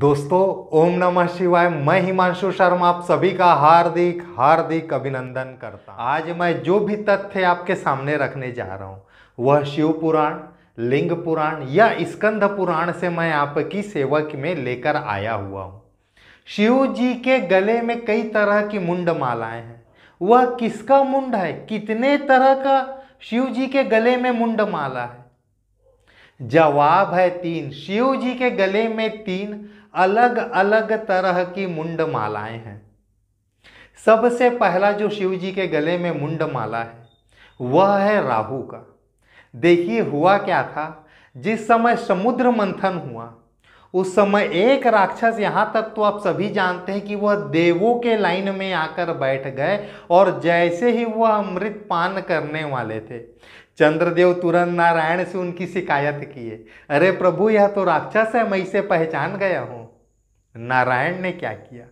दोस्तों ओम नमः शिवाय मैं हिमांशु शर्मा आप सभी का हार्दिक हार्दिक अभिनंदन करता आज मैं जो भी तथ्य आपके सामने रखने जा रहा हूँ वह शिव पुराण लिंग पुराण या स्कंद पुराण से मैं आपकी सेवक में लेकर आया हुआ हूँ शिव जी के गले में कई तरह की मुंड मालाएं हैं वह किसका मुंड है कितने तरह का शिव जी के गले में मुंड माला है जवाब है तीन शिव जी के गले में तीन अलग अलग तरह की मुंड मालाएं हैं सबसे पहला जो शिव जी के गले में मुंड माला है वह है राहु का देखिए हुआ क्या था जिस समय समुद्र मंथन हुआ उस समय एक राक्षस यहाँ तक तो आप सभी जानते हैं कि वह देवों के लाइन में आकर बैठ गए और जैसे ही वह अमृत पान करने वाले थे चंद्रदेव तुरंत नारायण से उनकी शिकायत किए अरे प्रभु यह तो राक्षस है मैं इसे पहचान गया हूँ नारायण ने क्या किया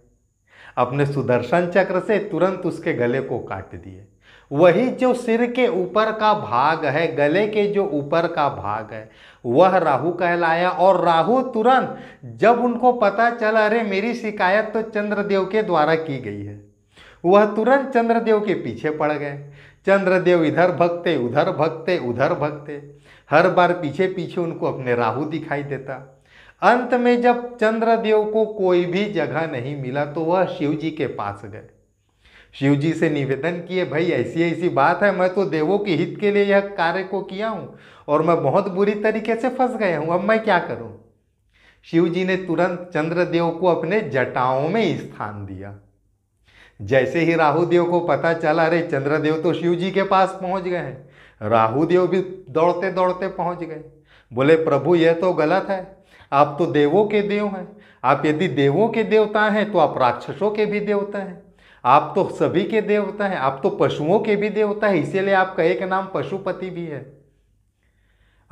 अपने सुदर्शन चक्र से तुरंत उसके गले को काट दिए वही जो सिर के ऊपर का भाग है गले के जो ऊपर का भाग है वह राहु कहलाया और राहु तुरंत जब उनको पता चला अरे मेरी शिकायत तो चंद्रदेव के द्वारा की गई है वह तुरंत चंद्रदेव के पीछे पड़ गए चंद्रदेव इधर भगते उधर भगते उधर भगते हर बार पीछे पीछे उनको अपने राहु दिखाई देता अंत में जब चंद्रदेव को कोई भी जगह नहीं मिला तो वह शिव जी के पास गए शिव जी से निवेदन किए भाई ऐसी ऐसी बात है मैं तो देवों के हित के लिए यह कार्य को किया हूँ और मैं बहुत बुरी तरीके से फंस गया हूँ अब मैं क्या करूँ शिव जी ने तुरंत चंद्रदेव को अपने जटाओं में स्थान दिया जैसे ही राहुदेव को पता चला अरे चंद्रदेव तो शिव जी के पास पहुंच गए हैं राहुदेव भी दौड़ते दौड़ते पहुंच गए बोले प्रभु यह तो गलत है आप तो देवों के देव हैं आप यदि देवों के देवता हैं तो आप राक्षसों के भी देवता हैं आप तो सभी के देवता हैं आप तो पशुओं के भी देवता हैं इसीलिए आपका एक नाम पशुपति भी है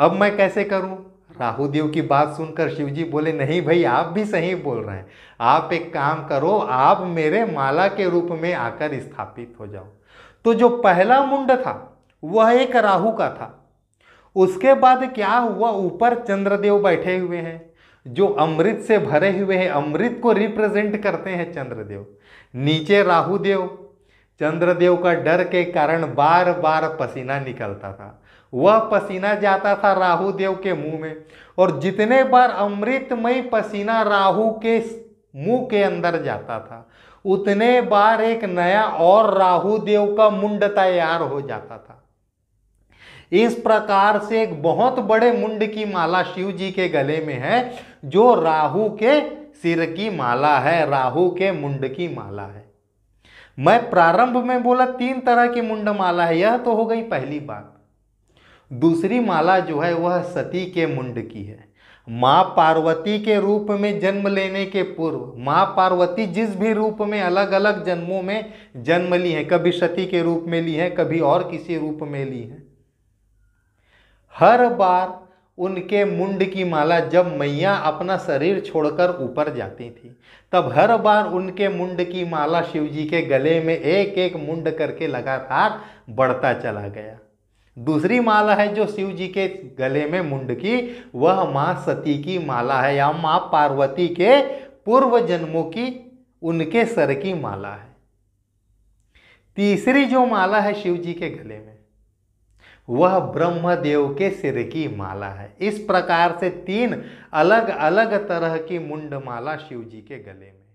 अब मैं कैसे करूं राहुदेव की बात सुनकर शिवजी बोले नहीं भाई आप भी सही बोल रहे हैं आप एक काम करो आप मेरे माला के रूप में आकर स्थापित हो जाओ तो जो पहला मुंड था वह एक राहु का था उसके बाद क्या हुआ ऊपर चंद्रदेव बैठे हुए हैं जो अमृत से भरे हुए हैं अमृत को रिप्रेजेंट करते हैं चंद्रदेव नीचे राहुदेव चंद्रदेव का डर के कारण बार बार पसीना निकलता था वह पसीना जाता था राहु देव के मुंह में और जितने बार अमृतमय पसीना राहु के मुंह के अंदर जाता था उतने बार एक नया और राहु देव का मुंड तैयार हो जाता था इस प्रकार से एक बहुत बड़े मुंड की माला शिव जी के गले में है जो राहु के सिर की माला है राहु के मुंड की माला है मैं प्रारंभ में बोला तीन तरह की मुंड माला है यह तो हो गई पहली बात दूसरी माला जो है वह सती के मुंड की है माँ पार्वती के रूप में जन्म लेने के पूर्व माँ पार्वती जिस भी रूप में अलग अलग जन्मों में जन्म ली है कभी सती के रूप में ली है कभी और किसी रूप में ली है हर बार उनके मुंड की माला जब मैया अपना शरीर छोड़कर ऊपर जाती थी तब हर बार उनके मुंड की माला शिवजी के गले में एक एक मुंड करके लगातार बढ़ता चला गया दूसरी माला है जो शिव जी के गले में मुंड की वह माँ सती की माला है या माँ पार्वती के पूर्व जन्मों की उनके सर की माला है तीसरी जो माला है शिव जी के गले में वह ब्रह्मदेव के सिर की माला है इस प्रकार से तीन अलग अलग तरह की मुंडमाला शिव जी के गले में